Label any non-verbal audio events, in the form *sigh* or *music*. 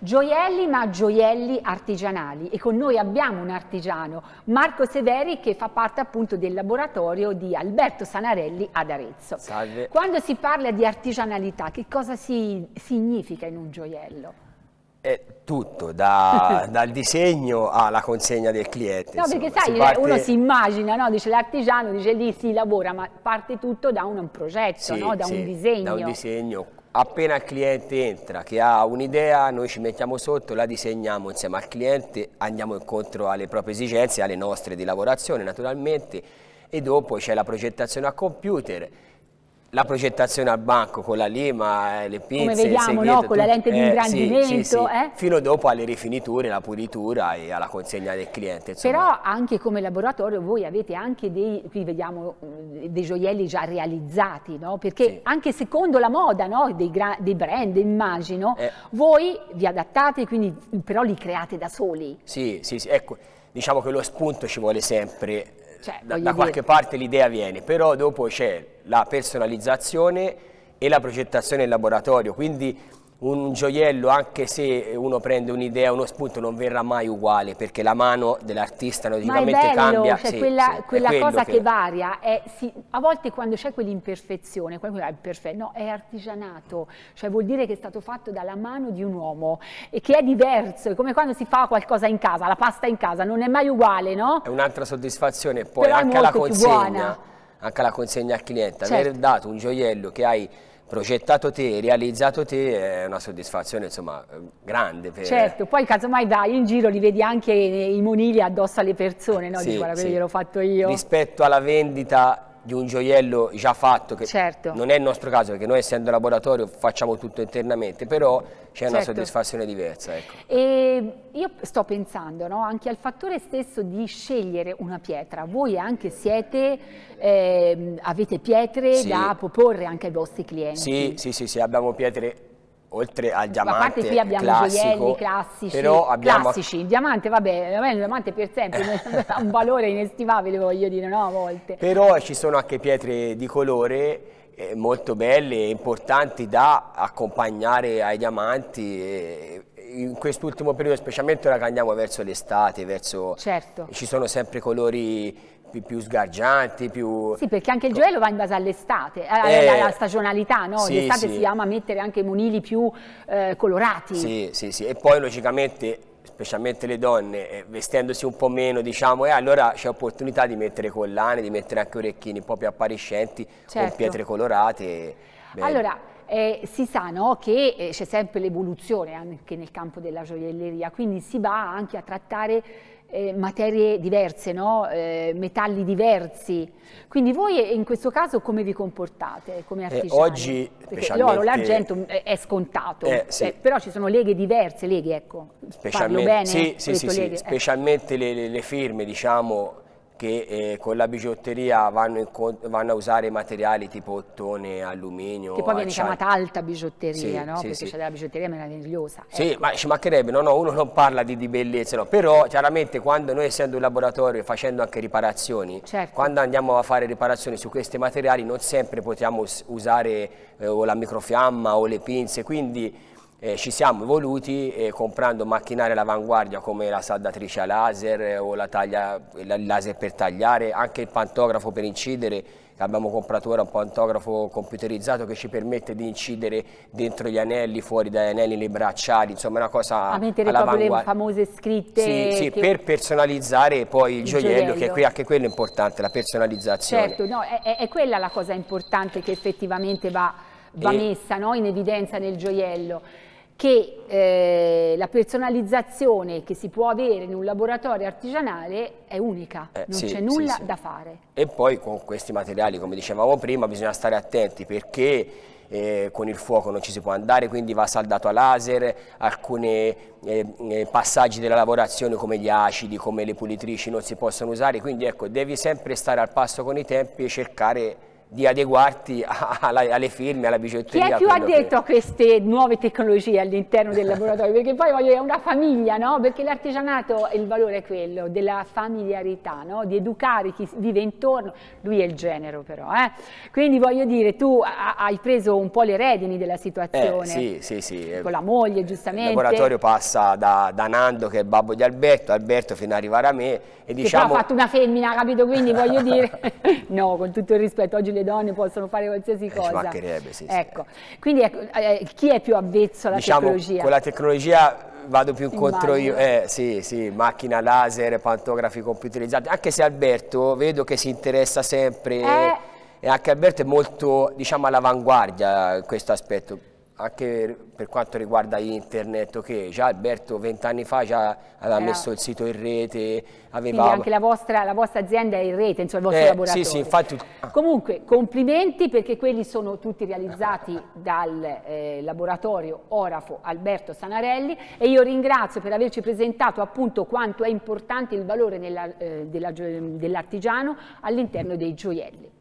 gioielli ma gioielli artigianali e con noi abbiamo un artigiano, Marco Severi che fa parte appunto del laboratorio di Alberto Sanarelli ad Arezzo. Salve. Quando si parla di artigianalità che cosa si significa in un gioiello? È tutto, da, dal disegno alla consegna del cliente. No, insomma. perché sai, si parte... uno si immagina, no? dice l'artigiano, dice lì si lavora, ma parte tutto da un, un progetto, sì, no? da sì, un disegno. Da un disegno appena il cliente entra, che ha un'idea, noi ci mettiamo sotto, la disegniamo insieme al cliente, andiamo incontro alle proprie esigenze, alle nostre di lavorazione naturalmente e dopo c'è la progettazione a computer la progettazione al banco eh, con la lima, le pinze, Come vediamo, no? con la lente di ingrandimento. Eh, sì, sì, sì. Eh? Fino dopo alle rifiniture, la pulitura e alla consegna del cliente. Insomma. Però anche come laboratorio voi avete anche dei, qui vediamo, dei gioielli già realizzati, no? Perché anche secondo la moda, no? Dei, dei brand, immagino, eh. voi vi adattate, quindi però li create da soli. Sì, sì, sì, ecco diciamo che lo spunto ci vuole sempre, cioè, da, da, qualche dire... parte l'idea viene, però dopo c'è la personalizzazione e la progettazione in laboratorio, quindi un gioiello anche se uno prende un'idea, uno spunto non verrà mai uguale perché la mano dell'artista logicamente bello, cambia. Cioè sì, quella, sì, quella cosa che, che varia, è, sì, a volte quando c'è quell'imperfezione, no, è artigianato, cioè vuol dire che è stato fatto dalla mano di un uomo e che è diverso, è come quando si fa qualcosa in casa, la pasta in casa, non è mai uguale, no? È un'altra soddisfazione, poi Però anche la consegna anche alla consegna al cliente, certo. aver dato un gioiello che hai progettato te, realizzato te, è una soddisfazione insomma grande. Per... Certo, poi casomai dai in giro li vedi anche i monili addosso alle persone, no? Sì, Dici, guarda, sì. quello gliel'ho fatto io. Rispetto alla vendita di un gioiello già fatto, che certo. non è il nostro caso perché noi essendo laboratorio facciamo tutto internamente, però c'è certo. una soddisfazione diversa. Ecco. E io sto pensando no, anche al fattore stesso di scegliere una pietra, voi anche siete, eh, avete pietre sì. da proporre anche ai vostri clienti. Sì, sì, sì, sì abbiamo pietre oltre al diamante a parte qui abbiamo classico, gioielli classici, però abbiamo... classici, il diamante vabbè, vabbè il diamante per sempre ha *laughs* un valore inestimabile voglio dire, no a volte. Però ci sono anche pietre di colore eh, molto belle e importanti da accompagnare ai diamanti eh, in quest'ultimo periodo, specialmente ora che andiamo verso l'estate, verso... Certo. ci sono sempre colori più, più, sgargianti, più... Sì, perché anche il gioiello va in base all'estate, eh, alla stagionalità, no? Sì, l'estate sì. si ama mettere anche monili più eh, colorati. Sì, sì, sì, e poi logicamente specialmente le donne, eh, vestendosi un po' meno, diciamo, e eh, allora c'è opportunità di mettere collane, di mettere anche orecchini un po' più appariscenti, certo. con pietre colorate. Bene. Allora, eh, si sa no, che eh, c'è sempre l'evoluzione anche nel campo della gioielleria, quindi si va anche a trattare eh, materie diverse, no? eh, metalli diversi. Quindi voi eh, in questo caso come vi comportate come eh, artigiani? Eh, oggi l'oro, l'argento mm, è scontato, eh, sì. però ci sono leghe diverse, leghe ecco, specialmente, bene, sì, sì, leghe, ecco. specialmente le, le, firme diciamo che eh, con la bigiotteria vanno, vanno, a usare materiali tipo ottone, alluminio. Che poi viene chiamata alta bigiotteria, sì, no? Sì, Perché sì. c'è della bigiotteria meravigliosa. Sì, ecco. ma ci mancherebbe, no, no, uno non parla di, di bellezza, no. però chiaramente quando noi essendo un laboratorio e facendo anche riparazioni, certo. quando andiamo a fare riparazioni su questi materiali non sempre potremo usare eh, o la microfiamma o le pinze, quindi eh, ci siamo evoluti eh, comprando macchinari all'avanguardia come la saldatrice a laser eh, o la taglia, il laser per tagliare, anche il pantografo per incidere, abbiamo comprato ora un pantografo computerizzato che ci permette di incidere dentro gli anelli, fuori dagli anelli, nei bracciali, insomma è una cosa all'avanguardia. proprio le famose scritte. Sì, sì che... per personalizzare poi il, il gioiello, gioiello, che qui anche quello è importante, la personalizzazione. Certo, no, è, è quella la cosa importante che effettivamente va, va messa no? in evidenza nel gioiello che eh, la personalizzazione che si può avere in un laboratorio artigianale è unica, eh, non sì, c'è nulla sì, sì. da fare. E poi con questi materiali, come dicevamo prima, bisogna stare attenti perché eh, con il fuoco non ci si può andare, quindi va saldato a laser, alcuni eh, eh, passaggi della lavorazione come gli acidi, come le pulitrici non si possono usare, quindi ecco, devi sempre stare al passo con i tempi e cercare di adeguarti a, alle firme, alla bicicletteria. Chi è più addetto a queste nuove tecnologie all'interno del *laughs* laboratorio? Perché poi voglio, dire, è una famiglia, no? Perché l'artigianato, il valore è quello della familiarità, no? Di educare chi vive intorno. Lui è il genero però, eh? Quindi voglio dire, tu hai preso un po' le redini della situazione. Eh, sì, sì, sì. Con la moglie, giustamente. Il laboratorio passa da, da Nando, che è il babbo di Alberto, Alberto fino ad arrivare a me. E che diciamo... ha fatto una femmina, capito? Quindi voglio dire... *laughs* no, con tutto il rispetto, oggi le le donne possono fare qualsiasi eh, cosa. mancherebbe, sì, ecco. sì. Quindi ecco, eh, eh, chi è più avvezzo alla diciamo, tecnologia? Con la tecnologia vado più incontro io, eh, sì, sì, macchina laser, pantografi computerizzati, anche se Alberto vedo che si interessa sempre eh. e anche Alberto è molto diciamo, all'avanguardia in questo aspetto anche per quanto riguarda internet, ok, già Alberto vent'anni fa già aveva eh, messo il sito in rete, aveva... Quindi anche la vostra, la vostra azienda è in rete, insomma il vostro eh, laboratorio. Sì, sì, infatti... Comunque, complimenti perché quelli sono tutti realizzati dal eh, laboratorio Orafo Alberto Sanarelli e io ringrazio per averci presentato appunto quanto è importante il valore eh, dell'artigiano dell all'interno dei gioielli.